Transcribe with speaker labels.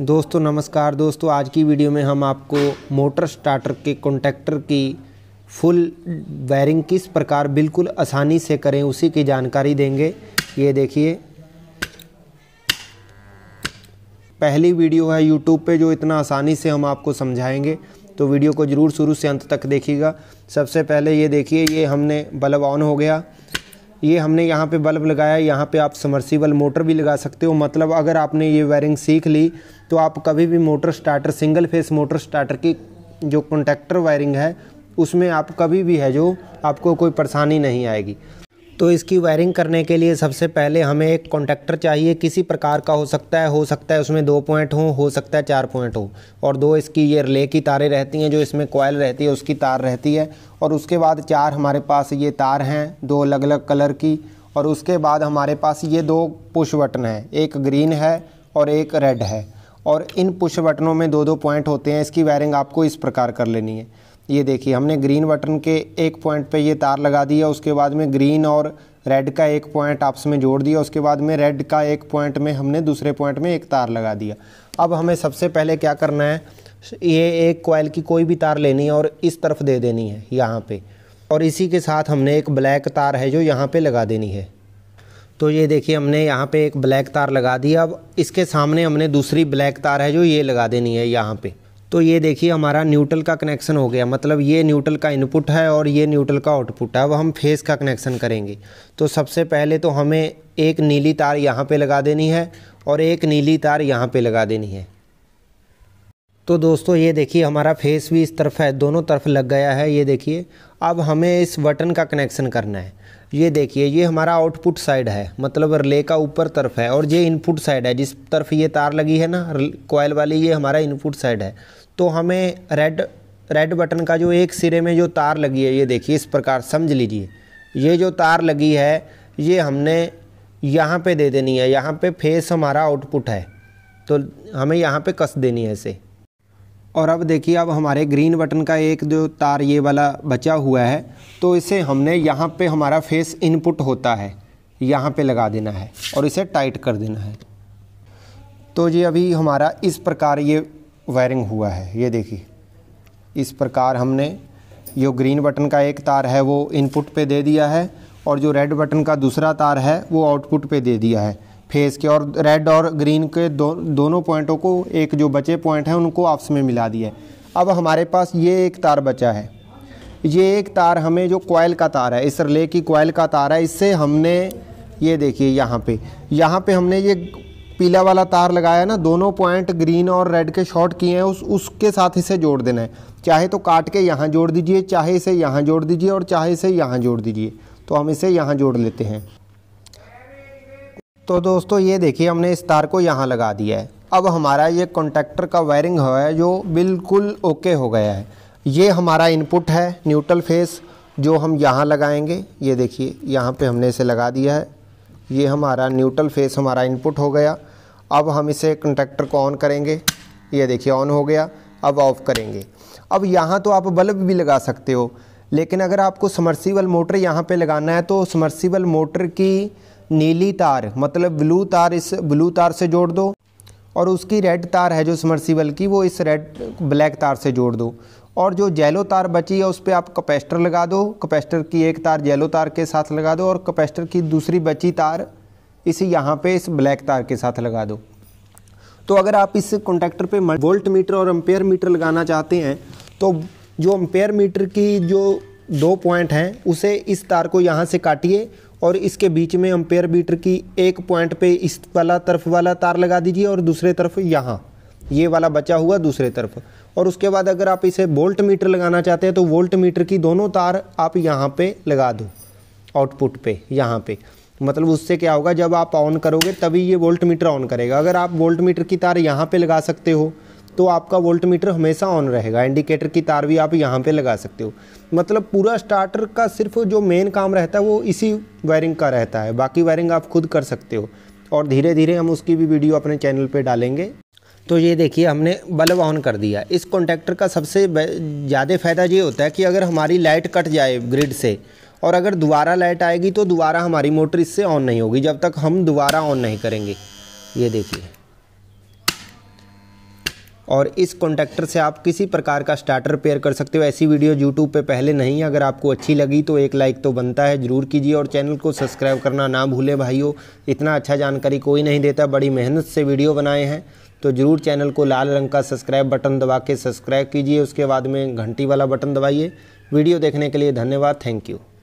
Speaker 1: दोस्तों नमस्कार दोस्तों आज की वीडियो में हम आपको मोटर स्टार्टर के कॉन्टैक्टर की फुल वायरिंग किस प्रकार बिल्कुल आसानी से करें उसी की जानकारी देंगे ये देखिए पहली वीडियो है यूट्यूब पे जो इतना आसानी से हम आपको समझाएंगे तो वीडियो को ज़रूर शुरू से अंत तक देखिएगा सबसे पहले ये देखिए ये हमने बल्ब ऑन हो गया ये हमने यहाँ पे बल्ब लगाया यहाँ पे आप समरसीबल मोटर भी लगा सकते हो मतलब अगर आपने ये वायरिंग सीख ली तो आप कभी भी motor starter single phase motor starter की जो कॉन्टैक्टर वायरिंग है उसमें आप कभी भी है जो आपको कोई परेशानी नहीं आएगी तो इसकी वायरिंग करने के लिए सबसे पहले हमें एक कॉन्टैक्टर चाहिए किसी प्रकार का हो सकता है हो सकता है उसमें दो पॉइंट हो हो सकता है चार पॉइंट हो और दो इसकी ये रिले की तारें रहती हैं जो इसमें कॉयल रहती है उसकी तार रहती है और उसके बाद चार हमारे पास ये तार हैं दो अलग अलग कलर की और उसके बाद हमारे पास ये दो पुश बटन हैं एक ग्रीन है और एक रेड है और इन पुश बटनों में दो दो पॉइंट होते हैं इसकी वायरिंग आपको इस प्रकार कर लेनी है ये देखिए हमने ग्रीन बटन के एक पॉइंट पे ये तार लगा दिया उसके बाद में ग्रीन और रेड का एक पॉइंट आपस में जोड़ दिया उसके बाद में रेड का एक पॉइंट में हमने दूसरे पॉइंट में एक तार लगा दिया अब हमें सबसे पहले क्या करना है ये एक कोयल की कोई भी तार लेनी है और इस तरफ दे देनी है यहाँ पर और इसी के साथ हमने एक ब्लैक तार है जो यहाँ पर लगा देनी है तो ये देखिए हमने यहाँ पे एक ब्लैक तार लगा दिया अब इसके सामने हमने दूसरी ब्लैक तार है जो ये लगा देनी है यहाँ पे तो ये देखिए हमारा न्यूट्रल का कनेक्शन हो गया मतलब ये न्यूट्रल का इनपुट है और ये न्यूट्रल का आउटपुट है अब हम फेस का कनेक्शन करेंगे तो सबसे पहले तो हमें एक नीली तार यहाँ पे लगा देनी है और एक नीली तार यहाँ पे लगा देनी है तो दोस्तों ये देखिए हमारा फेस भी इस तरफ है दोनों तरफ लग गया है ये देखिए अब हमें इस बटन का कनेक्शन करना है ये देखिए ये हमारा आउटपुट साइड है मतलब रिले का ऊपर तरफ है और ये इनपुट साइड है जिस तरफ ये तार लगी है ना कोयल वाली ये हमारा इनपुट साइड है तो हमें रेड रेड बटन का जो एक सिरे में जो तार लगी है ये देखिए इस प्रकार समझ लीजिए ये जो तार लगी है ये हमने यहाँ पे दे देनी है यहाँ पे फेस हमारा आउटपुट है तो हमें यहाँ पे कस देनी है इसे और अब देखिए अब हमारे ग्रीन बटन का एक जो तार ये वाला बचा हुआ है तो इसे हमने यहाँ पे हमारा फेस इनपुट होता है यहाँ पे लगा देना है और इसे टाइट कर देना है तो ये अभी हमारा इस प्रकार ये वायरिंग हुआ है ये देखिए इस प्रकार हमने जो ग्रीन बटन का एक तार है वो इनपुट पे दे दिया है और जो रेड बटन का दूसरा तार है वो आउटपुट पे दे दिया है फेस के और रेड और ग्रीन के दो दोनों पॉइंटों को एक जो बचे पॉइंट हैं उनको आपस में मिला दिया अब हमारे पास ये एक तार बचा है ये एक तार हमें जो कोयल का तार है इस रिले की कोयल का तार है इससे हमने ये देखिए यहाँ पे यहाँ पे हमने ये पीला वाला तार लगाया ना दोनों पॉइंट ग्रीन और रेड के शॉर्ट किए हैं उस उसके साथ इसे जोड़ देना है चाहे तो काट के यहाँ जोड़ दीजिए चाहे इसे यहाँ जोड़ दीजिए और चाहे इसे यहाँ जोड़ दीजिए तो हम इसे यहाँ जोड़ लेते हैं तो दोस्तों ये देखिए हमने इस तार को यहाँ लगा दिया है अब हमारा ये कॉन्टेक्टर का वायरिंग है जो बिल्कुल ओके हो गया है ये हमारा इनपुट है न्यूट्रल फेस जो हम यहाँ लगाएंगे ये देखिए यहाँ पे हमने इसे लगा दिया है ये हमारा न्यूट्रल फेस हमारा इनपुट हो गया अब हम इसे कंटेक्टर को ऑन करेंगे ये देखिए ऑन हो गया अब ऑफ़ करेंगे अब यहाँ तो आप बल्ब भी लगा सकते हो लेकिन अगर आपको समर्सीबल मोटर यहाँ पे लगाना है तो समर्सीबल मोटर की नीली तार मतलब ब्लू तार इस ब्लू तार से जोड़ दो और उसकी रेड तार है जो समर्सिबल की वो इस रेड ब्लैक तार से जोड़ दो और जो जेलो तार बची है उस पर आप कैपेसिटर लगा दो कैपेसिटर की एक तार जेलो तार के साथ लगा दो और कैपेसिटर की दूसरी बची तार इसे यहाँ पे इस ब्लैक तार के साथ लगा दो तो अगर आप इस कॉन्टैक्टर पे वोल्ट मीटर और अम्पेयर मीटर लगाना चाहते हैं तो जो अम्पेयर मीटर की जो दो पॉइंट हैं उसे इस तार को यहाँ से काटिए और इसके बीच में अम्पेयर बीटर की एक पॉइंट पे इस वाला तरफ वाला तार लगा दीजिए और दूसरे तरफ यहाँ ये वाला बचा हुआ दूसरे तरफ और उसके बाद अगर आप इसे वोल्ट मीटर लगाना चाहते हैं तो वोल्ट मीटर की दोनों तार आप यहाँ पे लगा दो आउटपुट पे यहाँ पे मतलब उससे क्या होगा जब आप ऑन करोगे तभी ये वोल्ट मीटर ऑन करेगा अगर आप वोल्ट मीटर की तार यहाँ पर लगा सकते हो तो आपका वोल्टमीटर हमेशा ऑन रहेगा इंडिकेटर की तार भी आप यहाँ पे लगा सकते हो मतलब पूरा स्टार्टर का सिर्फ जो मेन काम रहता है वो इसी वायरिंग का रहता है बाकी वायरिंग आप खुद कर सकते हो और धीरे धीरे हम उसकी भी वीडियो अपने चैनल पर डालेंगे तो ये देखिए हमने बल्ब ऑन कर दिया इस कॉन्टैक्टर का सबसे ज़्यादा फ़ायदा ये होता है कि अगर हमारी लाइट कट जाए ग्रिड से और अगर दोबारा लाइट आएगी तो दोबारा हमारी मोटर इससे ऑन नहीं होगी जब तक हम दोबारा ऑन नहीं करेंगे ये देखिए और इस कॉन्टैक्टर से आप किसी प्रकार का स्टार्टर पेयर कर सकते हो ऐसी वीडियो यूट्यूब पे पहले नहीं अगर आपको अच्छी लगी तो एक लाइक तो बनता है ज़रूर कीजिए और चैनल को सब्सक्राइब करना ना भूलें भाइयों इतना अच्छा जानकारी कोई नहीं देता बड़ी मेहनत से वीडियो बनाए हैं तो ज़रूर चैनल को लाल रंग का सब्सक्राइब बटन दबा के सब्सक्राइब कीजिए उसके बाद में घंटी वाला बटन दबाइए वीडियो देखने के लिए धन्यवाद थैंक यू